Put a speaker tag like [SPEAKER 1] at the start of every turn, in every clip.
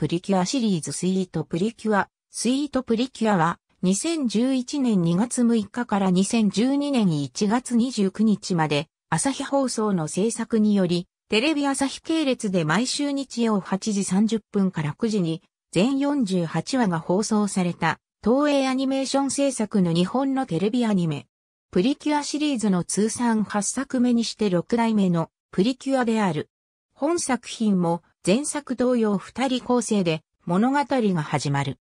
[SPEAKER 1] プリキュアシリーズスイートプリキュア。スイートプリキュアは2011年2月6日から2012年1月29日まで朝日放送の制作によりテレビ朝日系列で毎週日曜8時30分から9時に全48話が放送された東映アニメーション制作の日本のテレビアニメ。プリキュアシリーズの通算8作目にして6代目のプリキュアである。本作品も前作同様二人構成で物語が始まる。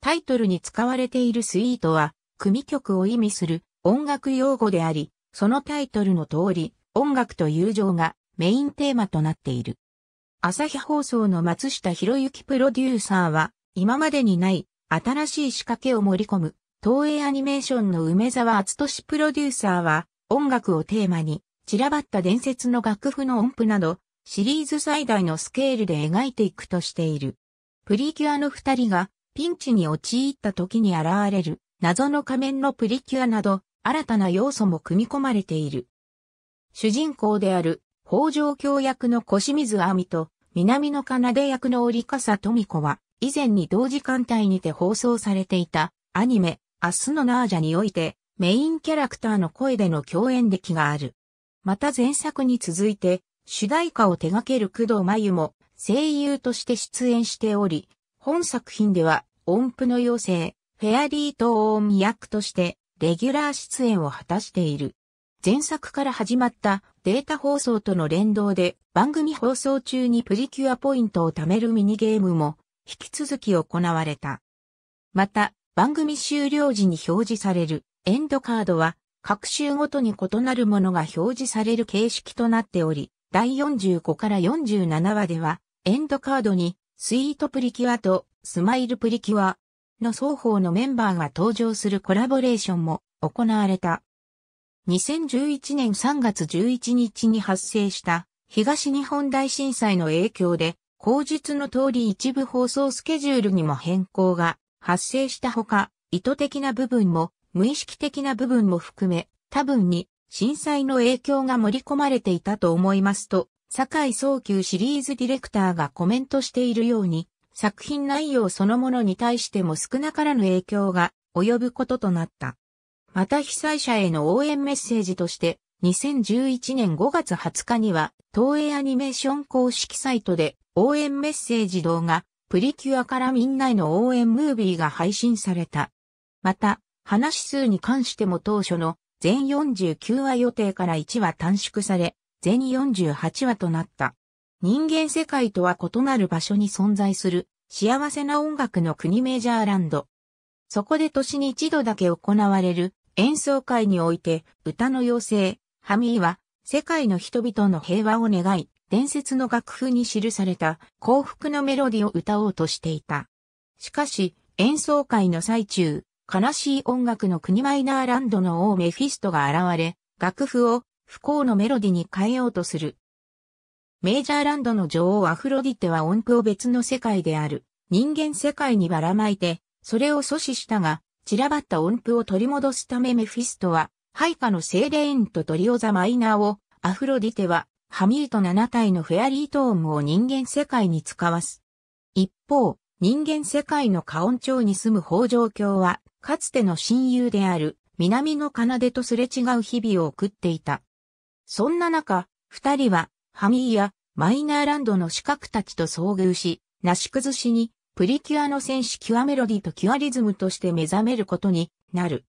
[SPEAKER 1] タイトルに使われているスイートは、組曲を意味する音楽用語であり、そのタイトルの通り、音楽と友情がメインテーマとなっている。朝日放送の松下博之プロデューサーは、今までにない新しい仕掛けを盛り込む、東映アニメーションの梅沢厚俊プロデューサーは、音楽をテーマに、散らばった伝説の楽譜の音符など、シリーズ最大のスケールで描いていくとしている。プリキュアの二人がピンチに陥った時に現れる謎の仮面のプリキュアなど新たな要素も組み込まれている。主人公である北条京役の小清水亜美と南の奏役の折笠富子は以前に同時間帯にて放送されていたアニメ明日のナージャにおいてメインキャラクターの声での共演歴がある。また前作に続いて主題歌を手掛ける工藤真由も声優として出演しており、本作品では音符の妖精、フェアリートオーン役としてレギュラー出演を果たしている。前作から始まったデータ放送との連動で番組放送中にプリキュアポイントを貯めるミニゲームも引き続き行われた。また番組終了時に表示されるエンドカードは各週ごとに異なるものが表示される形式となっており、第45から47話では、エンドカードに、スイートプリキュアとスマイルプリキュアの双方のメンバーが登場するコラボレーションも行われた。2011年3月11日に発生した東日本大震災の影響で、口述の通り一部放送スケジュールにも変更が発生したほか、意図的な部分も無意識的な部分も含め、多分に震災の影響が盛り込まれていたと思いますと、坂井早急シリーズディレクターがコメントしているように、作品内容そのものに対しても少なからぬ影響が及ぶこととなった。また被災者への応援メッセージとして、2011年5月20日には、東映アニメーション公式サイトで応援メッセージ動画、プリキュアからみんなへの応援ムービーが配信された。また、話数に関しても当初の全49話予定から1話短縮され、全48話となった。人間世界とは異なる場所に存在する幸せな音楽の国メジャーランド。そこで年に一度だけ行われる演奏会において歌の妖精、ハミーは世界の人々の平和を願い、伝説の楽譜に記された幸福のメロディを歌おうとしていた。しかし、演奏会の最中、悲しい音楽の国マイナーランドの王メフィストが現れ、楽譜を不幸のメロディに変えようとする。メージャーランドの女王アフロディテは音符を別の世界である人間世界にばらまいて、それを阻止したが、散らばった音符を取り戻すためメフィストは、配下のセーレーンとトリオザマイナーを、アフロディテは、ハミート7体のフェアリートーンを人間世界に使わす。一方、人間世界のカオン町に住む法上教は、かつての親友である南の奏とすれ違う日々を送っていた。そんな中、二人はハミーやマイナーランドの資格たちと遭遇し、なし崩しにプリキュアの戦士キュアメロディとキュアリズムとして目覚めることになる。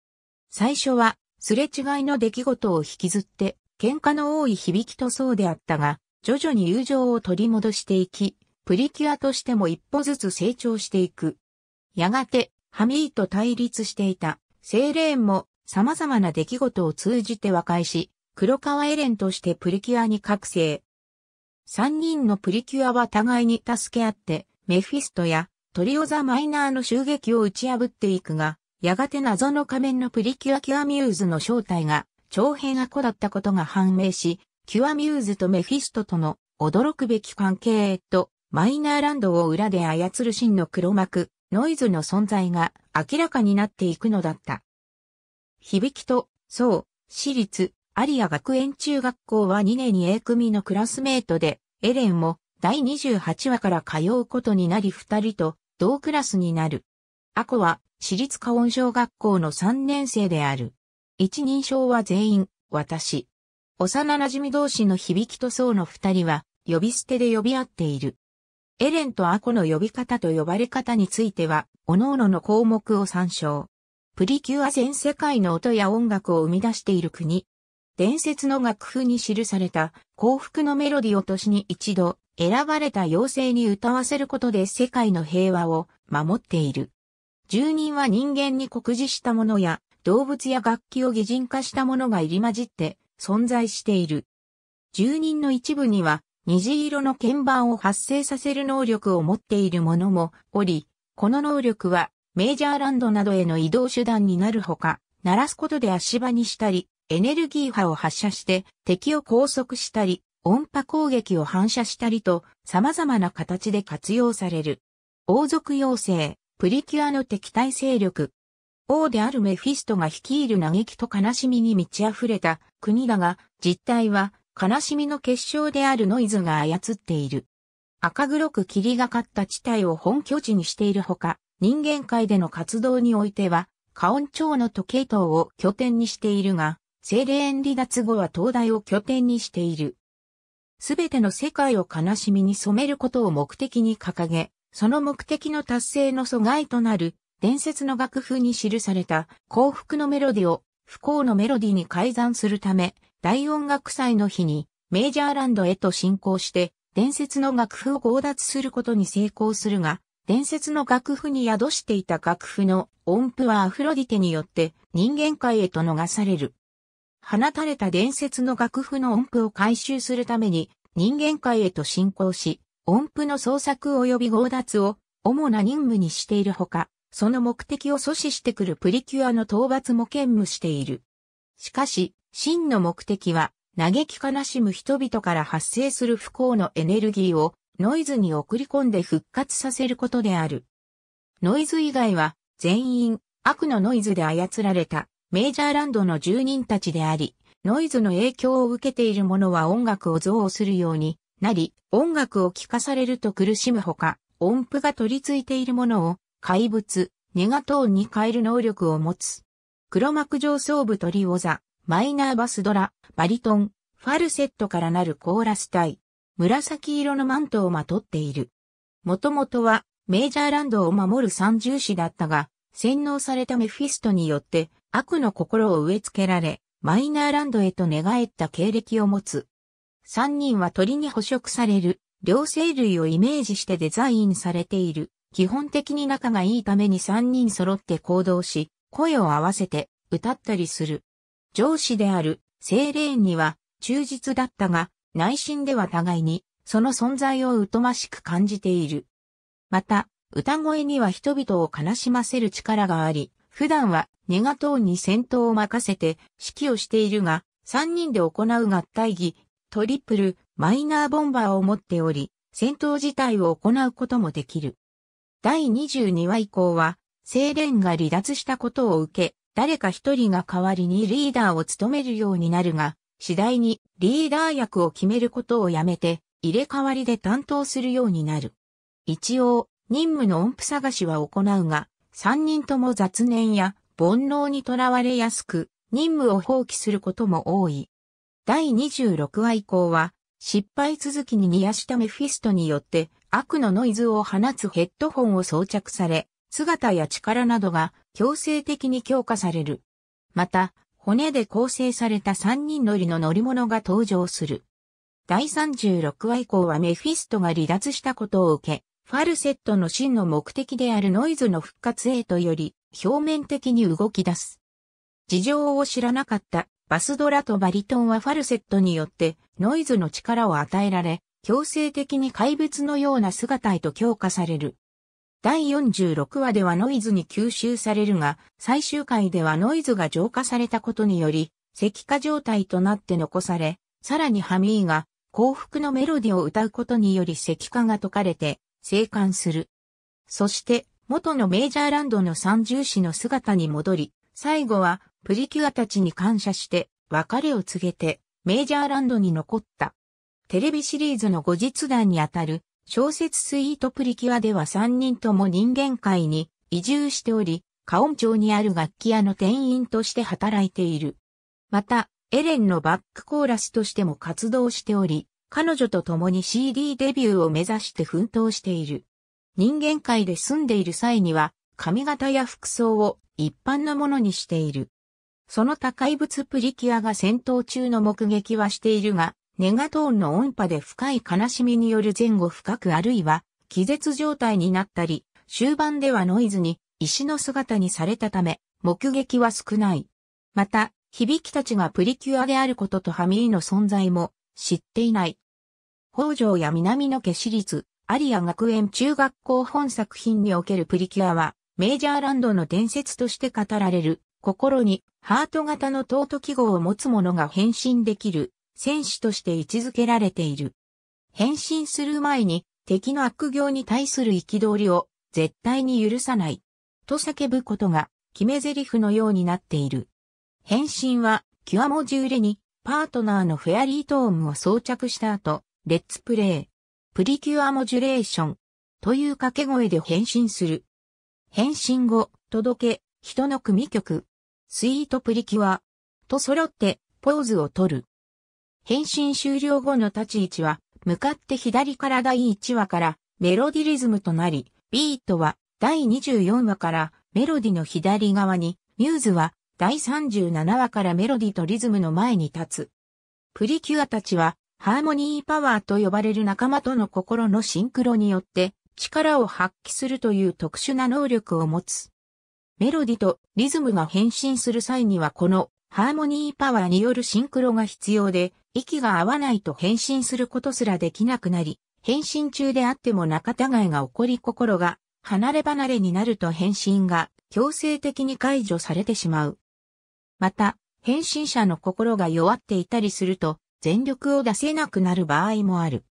[SPEAKER 1] 最初はすれ違いの出来事を引きずって喧嘩の多い響きとそうであったが、徐々に友情を取り戻していき、プリキュアとしても一歩ずつ成長していく。やがて、ハミーと対立していた、セイレーンも様々な出来事を通じて和解し、黒川エレンとしてプリキュアに覚醒。三人のプリキュアは互いに助け合って、メフィストやトリオザ・マイナーの襲撃を打ち破っていくが、やがて謎の仮面のプリキュア・キュアミューズの正体が長編アコだったことが判明し、キュアミューズとメフィストとの驚くべき関係とマイナーランドを裏で操る真の黒幕、ノイズの存在が明らかになっていくのだった。響と、そう、私立、有ア学園中学校は2年に A 組のクラスメートで、エレンも第28話から通うことになり2人と同クラスになる。アコは私立花音小学校の3年生である。一人称は全員、私。幼馴染同士の響とそうの二人は呼び捨てで呼び合っている。エレンとアコの呼び方と呼ばれ方については、各々の項目を参照。プリキュア全世界の音や音楽を生み出している国。伝説の楽譜に記された幸福のメロディを年に一度選ばれた妖精に歌わせることで世界の平和を守っている。住人は人間に酷似したものや動物や楽器を擬人化したものが入り混じって存在している。住人の一部には虹色の鍵盤を発生させる能力を持っているものもおり、この能力はメジャーランドなどへの移動手段になるほか、鳴らすことで足場にしたり、エネルギー波を発射して敵を拘束したり、音波攻撃を反射したりと様々な形で活用される。王族妖精、プリキュアの敵対勢力。王であるメフィストが率いる嘆きと悲しみに満ち溢れた国だが、実態は悲しみの結晶であるノイズが操っている。赤黒く霧がかった地帯を本拠地にしているほか、人間界での活動においては、カオン町の時計塔を拠点にしているが、精霊園離脱後は灯台を拠点にしている。すべての世界を悲しみに染めることを目的に掲げ、その目的の達成の阻害となる伝説の楽譜に記された幸福のメロディを不幸のメロディに改ざんするため、大音楽祭の日にメージャーランドへと進行して伝説の楽譜を強奪することに成功するが、伝説の楽譜に宿していた楽譜の音符はアフロディテによって人間界へと逃される。放たれた伝説の楽譜の音符を回収するために人間界へと進行し、音符の創作及び強奪を主な任務にしているほか、その目的を阻止してくるプリキュアの討伐も兼務している。しかし、真の目的は、嘆き悲しむ人々から発生する不幸のエネルギーをノイズに送り込んで復活させることである。ノイズ以外は全員悪のノイズで操られたメジャーランドの住人たちであり、ノイズの影響を受けている者は音楽を憎悪するようになり、音楽を聴かされると苦しむほか、音符が取り付いているものを怪物、ネガトーンに変える能力を持つ。黒幕上層部トリオザ、マイナーバスドラ、バリトン、ファルセットからなるコーラス隊。紫色のマントをまとっている。もともとはメジャーランドを守る三重士だったが、洗脳されたメフィストによって悪の心を植え付けられ、マイナーランドへと寝返った経歴を持つ。三人は鳥に捕食される、両生類をイメージしてデザインされている。基本的に仲がいいために三人揃って行動し、声を合わせて歌ったりする。上司であるセイレーンには忠実だったが、内心では互いにその存在を疎ましく感じている。また、歌声には人々を悲しませる力があり、普段はネ苦党に戦闘を任せて指揮をしているが、3人で行う合体儀トリプル、マイナーボンバーを持っており、戦闘自体を行うこともできる。第22話以降は、精錬が離脱したことを受け、誰か一人が代わりにリーダーを務めるようになるが、次第にリーダー役を決めることをやめて、入れ替わりで担当するようになる。一応、任務の音符探しは行うが、三人とも雑念や煩悩にとらわれやすく、任務を放棄することも多い。第26話以降は、失敗続きに煮やしたメフィストによって悪のノイズを放つヘッドホンを装着され、姿や力などが強制的に強化される。また、骨で構成された3人乗りの乗り物が登場する。第36話以降はメフィストが離脱したことを受け、ファルセットの真の目的であるノイズの復活へとより、表面的に動き出す。事情を知らなかったバスドラとバリトンはファルセットによってノイズの力を与えられ、強制的に怪物のような姿へと強化される。第46話ではノイズに吸収されるが、最終回ではノイズが浄化されたことにより、石化状態となって残され、さらにハミーが幸福のメロディを歌うことにより石化が解かれて、生還する。そして、元のメジャーランドの三重士の姿に戻り、最後はプリキュアたちに感謝して別れを告げてメジャーランドに残った。テレビシリーズの後日談にあたる小説スイートプリキュアでは3人とも人間界に移住しており、カオン町にある楽器屋の店員として働いている。また、エレンのバックコーラスとしても活動しており、彼女と共に CD デビューを目指して奮闘している。人間界で住んでいる際には、髪型や服装を一般のものにしている。その他怪物プリキュアが戦闘中の目撃はしているが、ネガトーンの音波で深い悲しみによる前後深くあるいは、気絶状態になったり、終盤ではノイズに、石の姿にされたため、目撃は少ない。また、響きたちがプリキュアであることとハミーの存在も知っていない。北条や南野家私立、リア学園中学校本作品におけるプリキュアは、メジャーランドの伝説として語られる、心にハート型の尊記号を持つ者が変身できる戦士として位置づけられている。変身する前に敵の悪行に対する憤りを絶対に許さない。と叫ぶことが決め台詞のようになっている。変身はキュアモジューにパートナーのフェアリートームを装着した後、レッツプレイ。プリキュアモジュレーションという掛け声で変身する。変身後、届け、人の組曲。スイートプリキュアと揃ってポーズを取る。変身終了後の立ち位置は、向かって左から第1話からメロディリズムとなり、ビートは第24話からメロディの左側に、ミューズは第37話からメロディとリズムの前に立つ。プリキュアたちは、ハーモニーパワーと呼ばれる仲間との心のシンクロによって、力を発揮するという特殊な能力を持つ。メロディとリズムが変身する際にはこのハーモニーパワーによるシンクロが必要で、息が合わないと返信することすらできなくなり、返信中であっても仲違いが起こり心が離れ離れになると返信が強制的に解除されてしまう。また、返信者の心が弱っていたりすると全力を出せなくなる場合もある。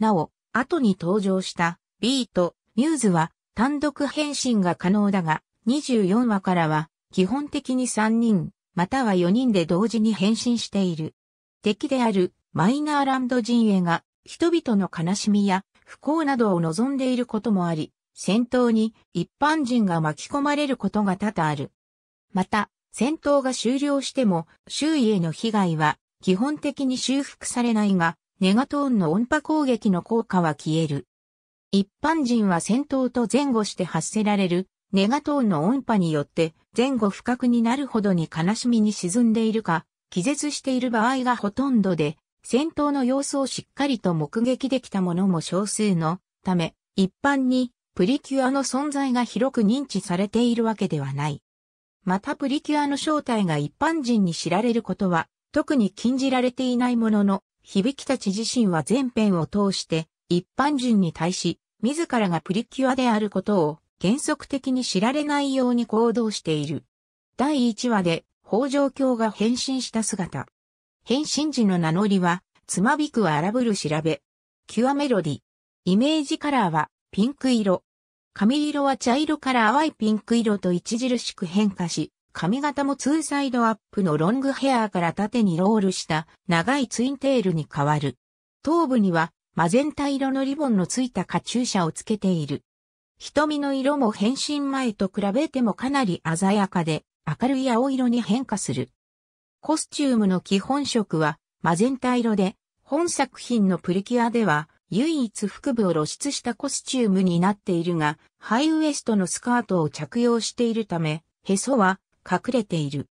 [SPEAKER 1] なお、後に登場した B とミューズは単独返信が可能だが、24話からは基本的に3人、または4人で同時に返信している。敵であるマイナーランド陣営が人々の悲しみや不幸などを望んでいることもあり、戦闘に一般人が巻き込まれることが多々ある。また、戦闘が終了しても周囲への被害は基本的に修復されないが、ネガトーンの音波攻撃の効果は消える。一般人は戦闘と前後して発せられるネガトーンの音波によって前後不覚になるほどに悲しみに沈んでいるか、気絶している場合がほとんどで、戦闘の様子をしっかりと目撃できた者も少数のため、一般にプリキュアの存在が広く認知されているわけではない。またプリキュアの正体が一般人に知られることは、特に禁じられていないものの、響きたち自身は全編を通して一般人に対し、自らがプリキュアであることを原則的に知られないように行動している。第1話で北条鏡が変身した姿。変身時の名乗りは、つまびくは荒ぶる調べ。キュアメロディ。イメージカラーは、ピンク色。髪色は茶色から淡いピンク色と著しく変化し、髪型もツーサイドアップのロングヘアから縦にロールした長いツインテールに変わる。頭部にはマゼンタ色のリボンのついたカチューシャをつけている。瞳の色も変身前と比べてもかなり鮮やかで、明るい青色に変化する。コスチュームの基本色はマゼンタ色で、本作品のプリキュアでは唯一腹部を露出したコスチュームになっているが、ハイウエストのスカートを着用しているため、へそは隠れている。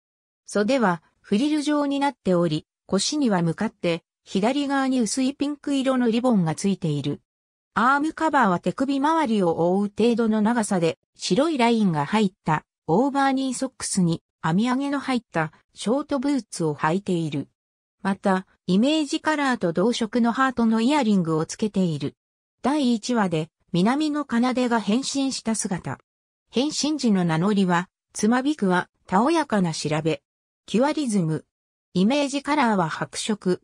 [SPEAKER 1] 袖はフリル状になっており、腰には向かって左側に薄いピンク色のリボンがついている。アームカバーは手首周りを覆う程度の長さで白いラインが入ったオーバーニーソックスに編み上げの入ったショートブーツを履いている。また、イメージカラーと同色のハートのイヤリングをつけている。第1話で、南の奏が変身した姿。変身時の名乗りは、つまびくは、たおやかな調べ。キュアリズム。イメージカラーは白色。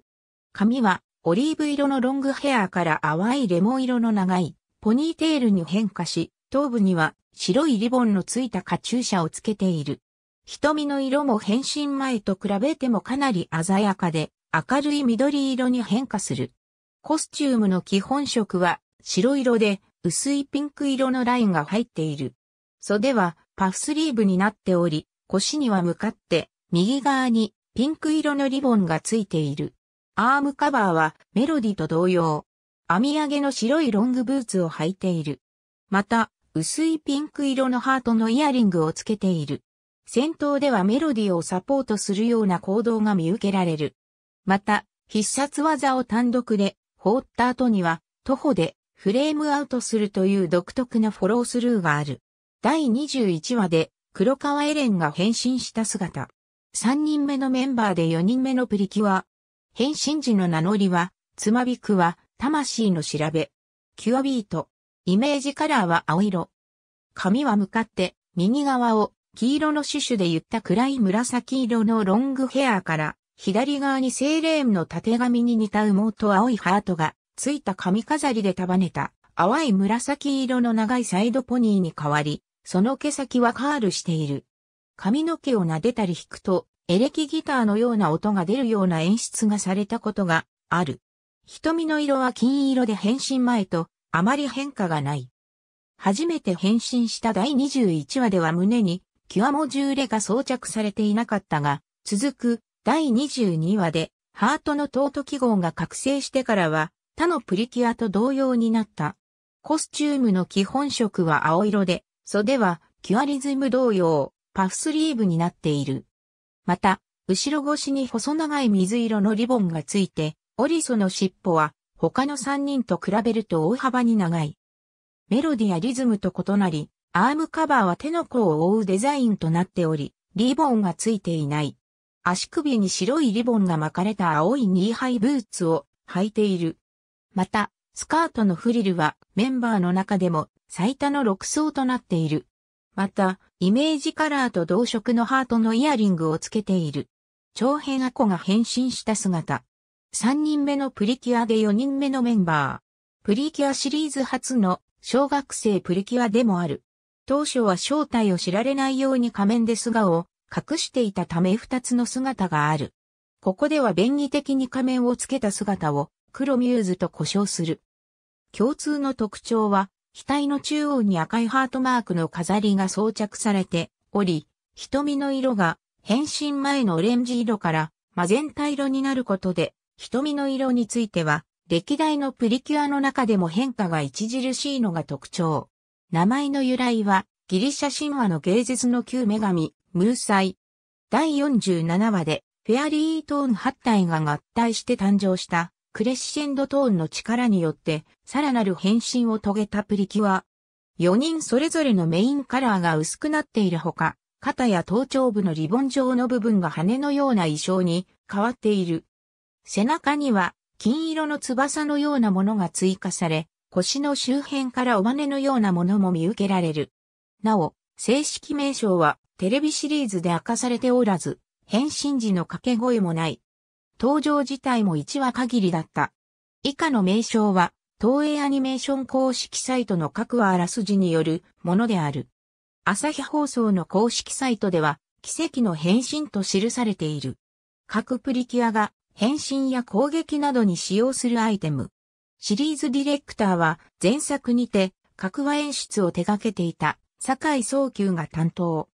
[SPEAKER 1] 髪は、オリーブ色のロングヘアから淡いレモン色の長い、ポニーテールに変化し、頭部には白いリボンのついたカチューシャをつけている。瞳の色も変身前と比べてもかなり鮮やかで、明るい緑色に変化する。コスチュームの基本色は白色で薄いピンク色のラインが入っている。袖はパフスリーブになっており、腰には向かって右側にピンク色のリボンがついている。アームカバーはメロディと同様、編み上げの白いロングブーツを履いている。また、薄いピンク色のハートのイヤリングをつけている。戦闘ではメロディをサポートするような行動が見受けられる。また、必殺技を単独で放った後には、徒歩でフレームアウトするという独特なフォロースルーがある。第21話で黒川エレンが変身した姿。3人目のメンバーで4人目のプリキュア。変身時の名乗りは、つまびくは、魂の調べ。キュアビート。イメージカラーは青色。髪は向かって右側を黄色のシュシュで言った暗い紫色のロングヘアから左側にセーレーンの縦髪に似た羽毛と青いハートがついた髪飾りで束ねた淡い紫色の長いサイドポニーに変わり、その毛先はカールしている。髪の毛を撫でたり引くとエレキギターのような音が出るような演出がされたことがある。瞳の色は金色で変身前とあまり変化がない。初めて変身した第21話では胸に、キュアモジューレが装着されていなかったが、続く第22話で、ハートの尊記号が覚醒してからは、他のプリキュアと同様になった。コスチュームの基本色は青色で、袖はキュアリズム同様、パフスリーブになっている。また、後ろ越しに細長い水色のリボンがついて、オリソの尻尾は他の3人と比べると大幅に長い。メロディやリズムと異なり、アームカバーは手の甲を覆うデザインとなっており、リボンがついていない。足首に白いリボンが巻かれた青いニーハイブーツを履いている。また、スカートのフリルはメンバーの中でも最多の6層となっている。また、イメージカラーと同色のハートのイヤリングをつけている。長編アコが変身した姿。3人目のプリキュアで4人目のメンバー。プリキュアシリーズ初の小学生プリキュアでもある。当初は正体を知られないように仮面で素顔を隠していたため2つの姿がある。ここでは便宜的に仮面をつけた姿を黒ミューズと呼称する。共通の特徴は、額の中央に赤いハートマークの飾りが装着されており、瞳の色が変身前のオレンジ色からマゼンタ色になることで瞳の色については、歴代のプリキュアの中でも変化が著しいのが特徴。名前の由来は、ギリシャ神話の芸術の旧女神、ムーサイ。第47話で、フェアリートーン8体が合体して誕生した、クレッシェンドトーンの力によって、さらなる変身を遂げたプリキュア。4人それぞれのメインカラーが薄くなっているほか、肩や頭頂部のリボン状の部分が羽のような衣装に変わっている。背中には金色の翼のようなものが追加され、腰の周辺からお羽のようなものも見受けられる。なお、正式名称はテレビシリーズで明かされておらず、変身時の掛け声もない。登場自体も1話限りだった。以下の名称は、東映アニメーション公式サイトの各話あらすじによるものである。朝日放送の公式サイトでは、奇跡の変身と記されている。各プリキュアが変身や攻撃などに使用するアイテム。シリーズディレクターは前作にて、格話演出を手掛けていた、坂井早急が担当。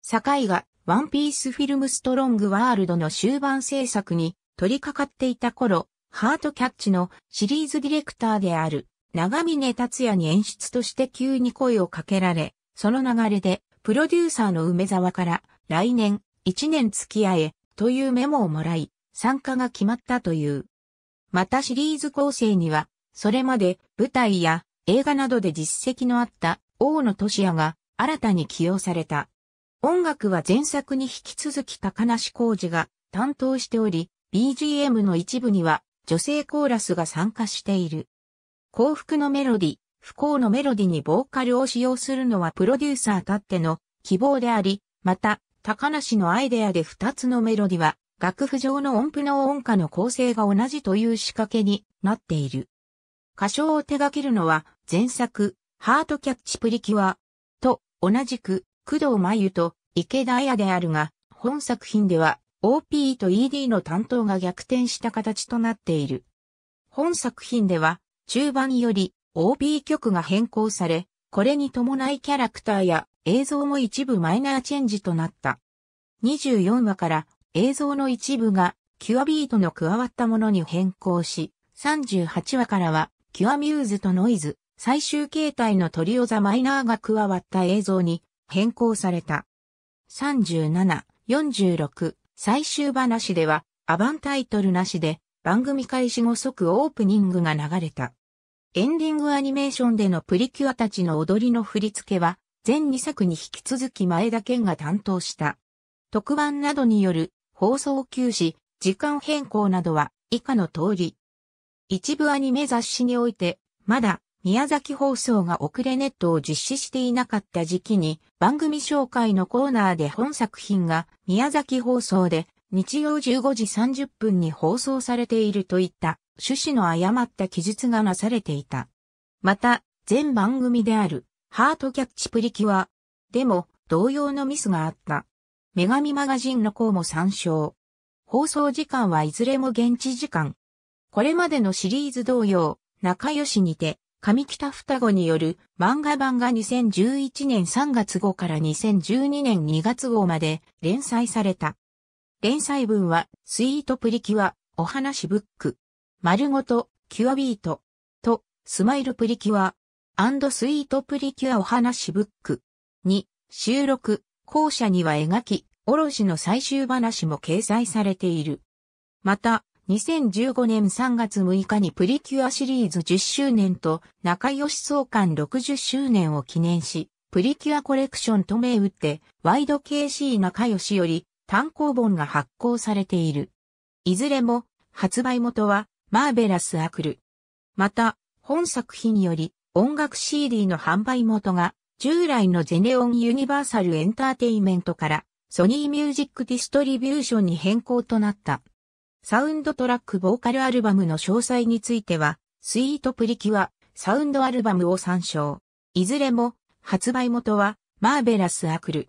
[SPEAKER 1] 坂井が、ワンピースフィルムストロングワールドの終盤制作に取り掛かっていた頃、ハートキャッチのシリーズディレクターである長峰達也に演出として急に声をかけられ、その流れでプロデューサーの梅沢から来年1年付き合えというメモをもらい、参加が決まったという。またシリーズ構成には、それまで舞台や映画などで実績のあった大野俊也が新たに起用された。音楽は前作に引き続き高梨浩二が担当しており、BGM の一部には女性コーラスが参加している。幸福のメロディ、不幸のメロディにボーカルを使用するのはプロデューサーたっての希望であり、また、高梨のアイデアで二つのメロディは楽譜上の音符の音歌の構成が同じという仕掛けになっている。歌唱を手掛けるのは前作、ハートキャッチプリキュアと同じく工藤真由と池田彩であるが、本作品では OP と ED の担当が逆転した形となっている。本作品では中盤より OP 曲が変更され、これに伴いキャラクターや映像も一部マイナーチェンジとなった。24話から映像の一部がキュアビートの加わったものに変更し、38話からはキュアミューズとノイズ、最終形態のトリオザマイナーが加わった映像に変更された。37、46、最終話ではアバンタイトルなしで番組開始後即オープニングが流れた。エンディングアニメーションでのプリキュアたちの踊りの振り付けは、全2作に引き続き前田健が担当した。特番などによる放送休止、時間変更などは以下の通り。一部アニメ雑誌において、まだ宮崎放送が遅れネットを実施していなかった時期に番組紹介のコーナーで本作品が宮崎放送で日曜15時30分に放送されているといった趣旨の誤った記述がなされていた。また、全番組であるハートキャッチプリキュアでも同様のミスがあった。女神マガジンの項も参照。放送時間はいずれも現地時間。これまでのシリーズ同様、仲良しにて、上北双子による漫画版が2011年3月号から2012年2月号まで連載された。連載文は、スイートプリキュア、お話ブック、丸ごと、キュアビート、と、スマイルプリキュア、アンドスイートプリキュアお話ブック、に、収録、後者には描き、卸の最終話も掲載されている。また、2015年3月6日にプリキュアシリーズ10周年と仲良し総監60周年を記念し、プリキュアコレクションと銘打って、ワイド KC 仲良しより単行本が発行されている。いずれも発売元はマーベラスアクル。また、本作品により音楽 CD の販売元が従来のゼネオン・ユニバーサル・エンターテイメントからソニー・ミュージック・ディストリビューションに変更となった。サウンドトラックボーカルアルバムの詳細については、スイートプリキュア、サウンドアルバムを参照。いずれも、発売元は、マーベラス・アクル。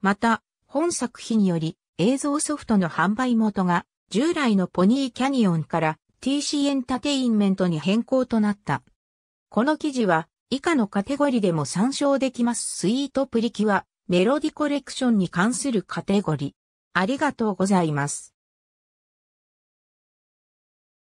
[SPEAKER 1] また、本作品より、映像ソフトの販売元が、従来のポニーキャニオンから TC エンタテインメントに変更となった。この記事は、以下のカテゴリでも参照できますスイートプリキュア、メロディコレクションに関するカテゴリ。ありがとうございます。